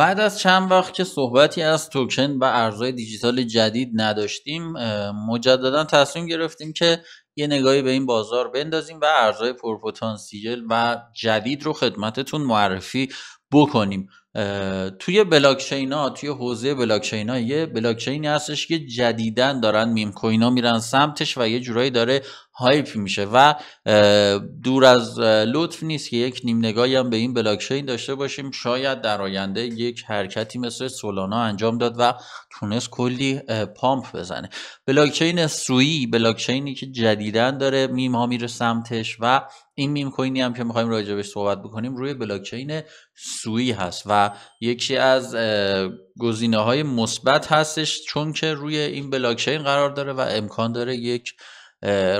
بعد از چند وقت که صحبتی از توکن و ارزهای دیجیتال جدید نداشتیم مجددا تصمیم گرفتیم که یه نگاهی به این بازار بندازیم و ارزهای پرپتانسیل و جدید رو خدمتتون معرفی بکنیم توی بلاکچین ها توی حوزه بلاکچین ها یه بلاکچینی هستش که جدیدن دارن میم کوین ها میرن سمتش و یه جورایی داره هایپ میشه و دور از لطف نیست که یک نیم نگاهی هم به این بلاکچین داشته باشیم شاید در آینده یک حرکتی مثل سولانا انجام داد و تونست کلی پامپ بزنه بلاکچین سویی بلاکچینی که جدیدن داره میم ها میره سمتش و این میم کوینی هم که میخوایم راجع بهش صحبت بکنیم روی بلاکچین سویی هست و یکی از گزینه های مثبت هستش چون که روی این بلاکچین قرار داره و امکان داره یک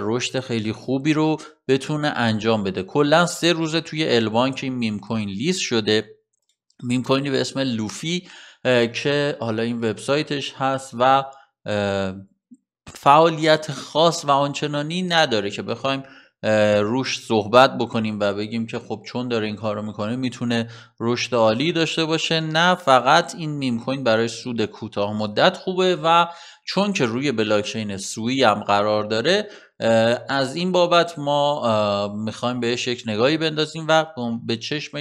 رشد خیلی خوبی رو بتونه انجام بده کلا سه روز توی که این میم کوین لیست شده میم کوینی به اسم لوفی که حالا این وبسایتش هست و فعالیت خاص و آنچنانی نداره که بخوایم روش صحبت بکنیم و بگیم که خب چون داره این کار رو میکنه میتونه رشد عالی داشته باشه نه فقط این میم کوین برای سود کوتاه مدت خوبه و چون که روی بلاکچین سویی هم قرار داره از این بابت ما میخوایم بهش یک نگاهی بندازیم و به چشم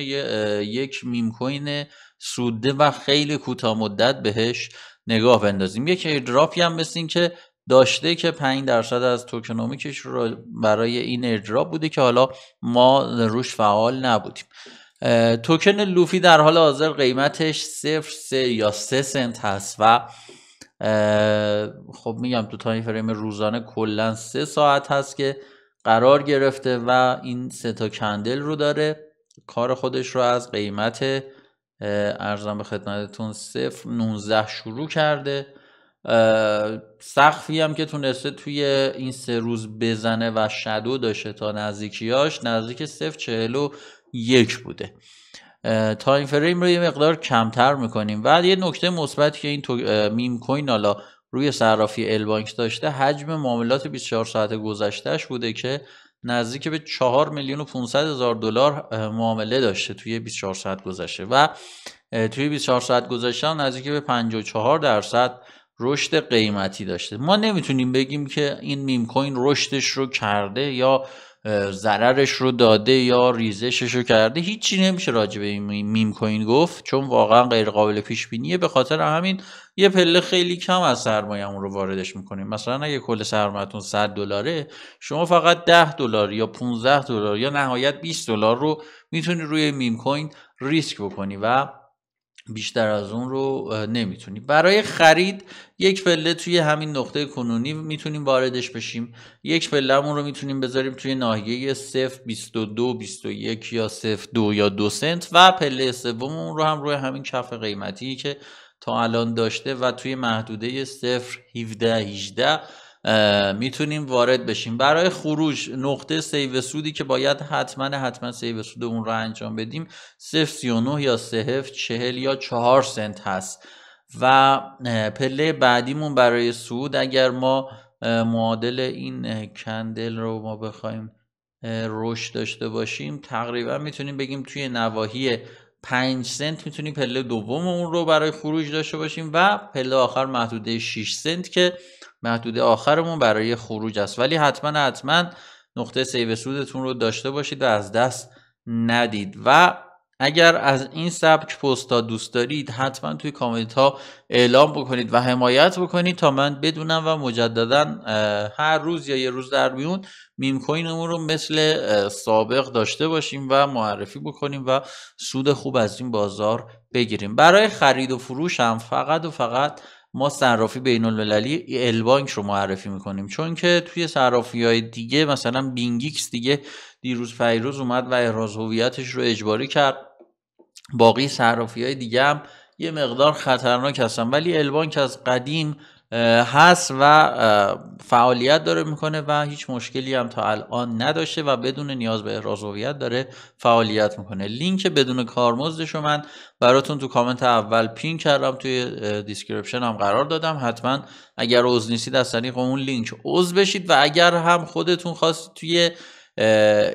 یک میم کوین سوده و خیلی کوتاه مدت بهش نگاه بندازیم یک ایدراپی هم مثل که داشته که 5 درصد از توکنومیکش رو برای این اجرا بوده که حالا ما روش فعال نبودیم توکن لوفی در حال حاضر قیمتش 0 3 یا 3 سنت هست و خب میگم تو تایم فریم روزانه کلا 3 ساعت هست که قرار گرفته و این سه تا کندل رو داره کار خودش رو از قیمت ارزم به خدمتتون صفر 19 شروع کرده سخفی هم که تونسته توی این سه روز بزنه و شدو داشته تا نزدیکیاش نزدیک صفر چهل و یک بوده تایم فریم رو یه مقدار کمتر میکنیم و یه نکته مثبت که این میم کوین حالا روی صرافی البانک داشته حجم معاملات 24 ساعت گذشتهش بوده که نزدیک به 4 میلیون و 500 هزار دلار معامله داشته توی 24 ساعت گذشته و توی 24 ساعت گذشته نزدیک به 54 درصد رشد قیمتی داشته ما نمیتونیم بگیم که این میم کوین رشدش رو کرده یا ضررش رو داده یا ریزشش رو کرده هیچی نمیشه راجع به این میم کوین گفت چون واقعا غیر قابل پیش بینیه به خاطر همین یه پله خیلی کم از سرمایه‌مون رو واردش میکنیم مثلا اگه کل سرمایه‌تون 100 دلاره شما فقط 10 دلار یا 15 دلار یا نهایت 20 دلار رو میتونی روی میم کوین ریسک بکنی و بیشتر از اون رو نمیتونیم برای خرید یک پله توی همین نقطه کنونی میتونیم واردش بشیم یک پله همون رو میتونیم بذاریم توی ناحیه 0 22 21 یا 02 یا 2 سنت و پله اون رو هم روی همین کف قیمتی که تا الان داشته و توی محدوده 0 17 18 میتونیم وارد بشیم برای خروج نقطه سیو سودی که باید حتما حتما سیو سود اون رو انجام بدیم 039 یا چهل یا 4 سنت هست و پله بعدیمون برای سود اگر ما معادل این کندل رو ما بخوایم رشد داشته باشیم تقریبا میتونیم بگیم توی نواحی 5 سنت میتونیم پله دوم اون رو برای خروج داشته باشیم و پله آخر محدوده 6 سنت که محدوده آخرمون برای خروج است ولی حتما حتما نقطه سیو سودتون رو داشته باشید و از دست ندید و اگر از این سبک پستا دوست دارید حتما توی کامنت ها اعلام بکنید و حمایت بکنید تا من بدونم و مجددا هر روز یا یه روز در میون میم کوینمون رو مثل سابق داشته باشیم و معرفی بکنیم و سود خوب از این بازار بگیریم برای خرید و فروش هم فقط و فقط ما صرافی بین المللی البانک رو معرفی میکنیم چون که توی صرافی های دیگه مثلا بینگیکس دیگه دیروز فیروز اومد و احراز هویتش رو اجباری کرد باقی صرافی های دیگه هم یه مقدار خطرناک هستن ولی البانک از قدیم هست و فعالیت داره میکنه و هیچ مشکلی هم تا الان نداشته و بدون نیاز به احراز داره فعالیت میکنه لینک بدون کارمزدش رو من براتون تو کامنت اول پین کردم توی دیسکریپشن هم قرار دادم حتما اگر عضو نیستید از طریق اون لینک عضو بشید و اگر هم خودتون خواستید توی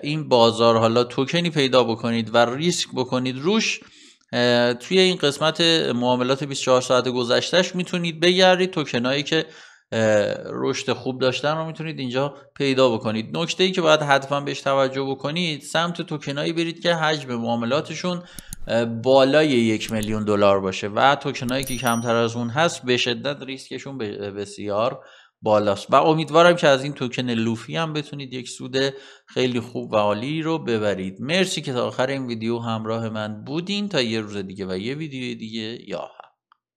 این بازار حالا توکنی پیدا بکنید و ریسک بکنید روش توی این قسمت معاملات 24 ساعت گذشتهش میتونید بگردید توکنایی که رشد خوب داشتن رو میتونید اینجا پیدا بکنید نکته ای که باید حتما بهش توجه بکنید سمت توکنایی برید که حجم معاملاتشون بالای یک میلیون دلار باشه و توکنایی که کمتر از اون هست به شدت ریسکشون بسیار بالاست و امیدوارم که از این توکن لوفی هم بتونید یک سود خیلی خوب و عالی رو ببرید مرسی که تا آخر این ویدیو همراه من بودین تا یه روز دیگه و یه ویدیو دیگه یا